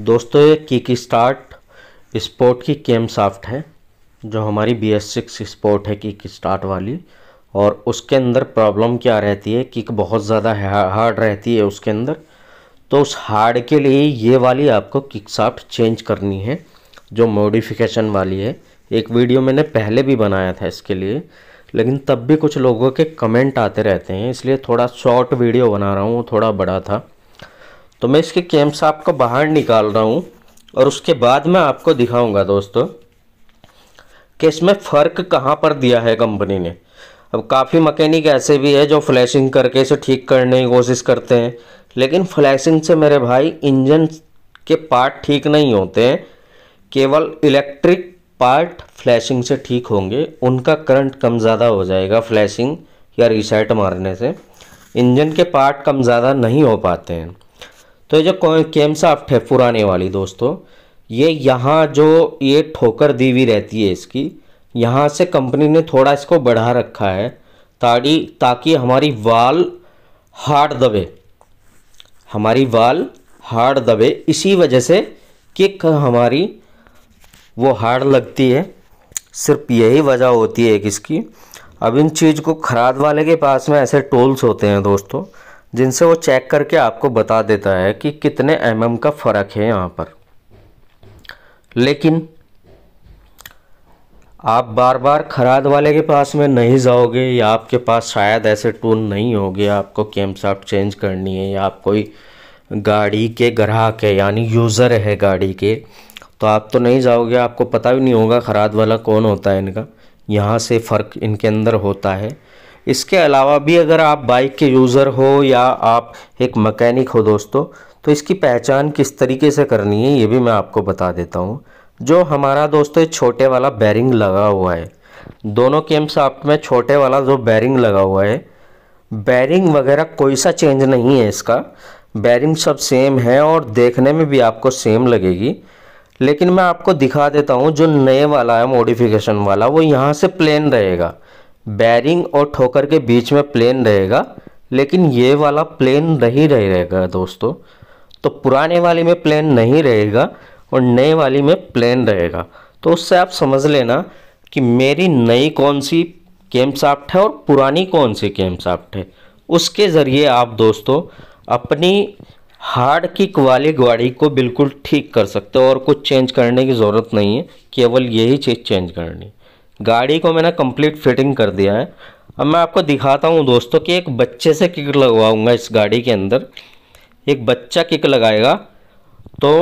दोस्तों ये kick start sport की केम साफ्ट है जो हमारी बी एस सिक्स स्पोर्ट है किक स्टार्ट वाली और उसके अंदर प्रॉब्लम क्या रहती है किक बहुत ज़्यादा हार्ड रहती है उसके अंदर तो उस हार्ड के लिए ये वाली आपको किक साफ्ट चेंज करनी है जो मॉडिफिकेशन वाली है एक वीडियो मैंने पहले भी बनाया था इसके लिए लेकिन तब भी कुछ लोगों के कमेंट आते रहते हैं इसलिए थोड़ा शॉर्ट वीडियो बना रहा हूँ थोड़ा बड़ा था तो मैं इसके कैम साप को बाहर निकाल रहा हूँ और उसके बाद मैं आपको दिखाऊंगा दोस्तों कि इसमें फ़र्क कहाँ पर दिया है कंपनी ने अब काफ़ी मकैनिक ऐसे भी है जो फ्लैशिंग करके इसे ठीक करने की कोशिश करते हैं लेकिन फ्लैशिंग से मेरे भाई इंजन के पार्ट ठीक नहीं होते हैं केवल इलेक्ट्रिक पार्ट फ्लैशिंग से ठीक होंगे उनका करंट कम ज़्यादा हो जाएगा फ्लैशिंग या रिसेट मारने से इंजन के पार्ट कम ज़्यादा नहीं हो पाते हैं तो ये जो साफ्ट है पुराने वाली दोस्तों ये यहाँ जो ये ठोकर दी हुई रहती है इसकी यहाँ से कंपनी ने थोड़ा इसको बढ़ा रखा है ताड़ी ताकि हमारी वाल हार्ड दबे हमारी वाल हार्ड दबे इसी वजह से किक हमारी वो हार्ड लगती है सिर्फ यही वजह होती है किसकी अब इन चीज़ को खराद वाले के पास में ऐसे टोल्स होते हैं दोस्तों जिनसे वो चेक करके आपको बता देता है कि कितने एम mm का फ़र्क है यहाँ पर लेकिन आप बार बार खराद वाले के पास में नहीं जाओगे या आपके पास शायद ऐसे टूल नहीं होंगे आपको कैम साफ्ट चेंज करनी है या आप कोई गाड़ी के ग्राहक है यानी यूज़र है गाड़ी के तो आप तो नहीं जाओगे आपको पता भी नहीं होगा खराद वाला कौन होता है इनका यहाँ से फ़र्क इनके अंदर होता है इसके अलावा भी अगर आप बाइक के यूज़र हो या आप एक मकैनिक हो दोस्तों तो इसकी पहचान किस तरीके से करनी है ये भी मैं आपको बता देता हूँ जो हमारा दोस्तों छोटे वाला बैरिंग लगा हुआ है दोनों के आप में छोटे वाला जो बैरिंग लगा हुआ है बैरिंग वगैरह कोई सा चेंज नहीं है इसका बैरिंग सब सेम है और देखने में भी आपको सेम लगेगी लेकिन मैं आपको दिखा देता हूँ जो नए वाला है मॉडिफिकेशन वाला वो यहाँ से प्लेन रहेगा बैरिंग और ठोकर के बीच में प्लेन रहेगा लेकिन ये वाला प्लेन नहीं रह रहेगा दोस्तों तो पुराने वाले में प्लेन नहीं रहेगा और नए वाली में प्लेन रहेगा तो उससे आप समझ लेना कि मेरी नई कौन सी साफ्ट है और पुरानी कौन सी साफ़्ट है उसके ज़रिए आप दोस्तों अपनी हार्ड किक वाली गाड़ी को बिल्कुल ठीक कर सकते हो और कुछ चेंज करने की ज़रूरत नहीं है केवल यही चीज़ चेंज करनी गाड़ी को मैंने कंप्लीट फिटिंग कर दिया है अब मैं आपको दिखाता हूँ दोस्तों कि एक बच्चे से किक लगवाऊँगा इस गाड़ी के अंदर एक बच्चा किक लगाएगा तो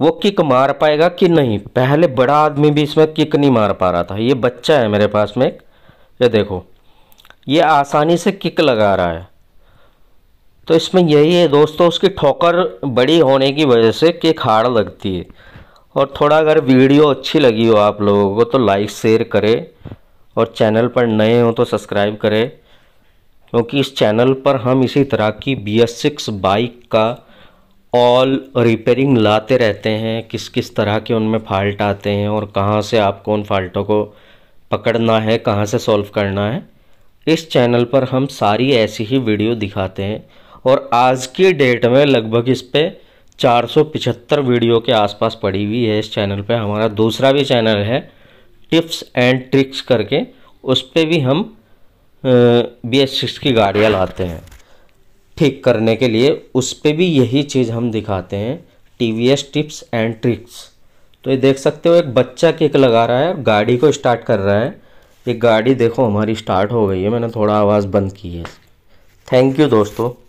वो किक मार पाएगा कि नहीं पहले बड़ा आदमी भी इसमें किक नहीं मार पा रहा था ये बच्चा है मेरे पास में ये देखो ये आसानी से किक लगा रहा है तो इसमें यही है दोस्तों उसकी ठोकर बड़ी होने की वजह से किक हाड़ लगती है और थोड़ा अगर वीडियो अच्छी लगी हो आप लोगों को तो लाइक शेयर करें और चैनल पर नए हो तो सब्सक्राइब करें क्योंकि इस चैनल पर हम इसी तरह की बी एस सिक्स बाइक का ऑल रिपेयरिंग लाते रहते हैं किस किस तरह के उनमें फाल्ट आते हैं और कहाँ से आपको उन फाल्टों को पकड़ना है कहाँ से सॉल्व करना है इस चैनल पर हम सारी ऐसी ही वीडियो दिखाते हैं और आज की डेट में लगभग इस पर 475 वीडियो के आसपास पड़ी हुई है इस चैनल पे हमारा दूसरा भी चैनल है टिप्स एंड ट्रिक्स करके उस पर भी हम बी एस सिक्स की गाड़ियाँ लाते हैं ठीक करने के लिए उस पर भी यही चीज़ हम दिखाते हैं T V S tips and tricks तो ये देख सकते हो एक बच्चा केक लगा रहा है गाड़ी को स्टार्ट कर रहा है ये गाड़ी देखो हमारी स्टार्ट हो गई है मैंने थोड़ा आवाज़ बंद की है थैंक यू दोस्तों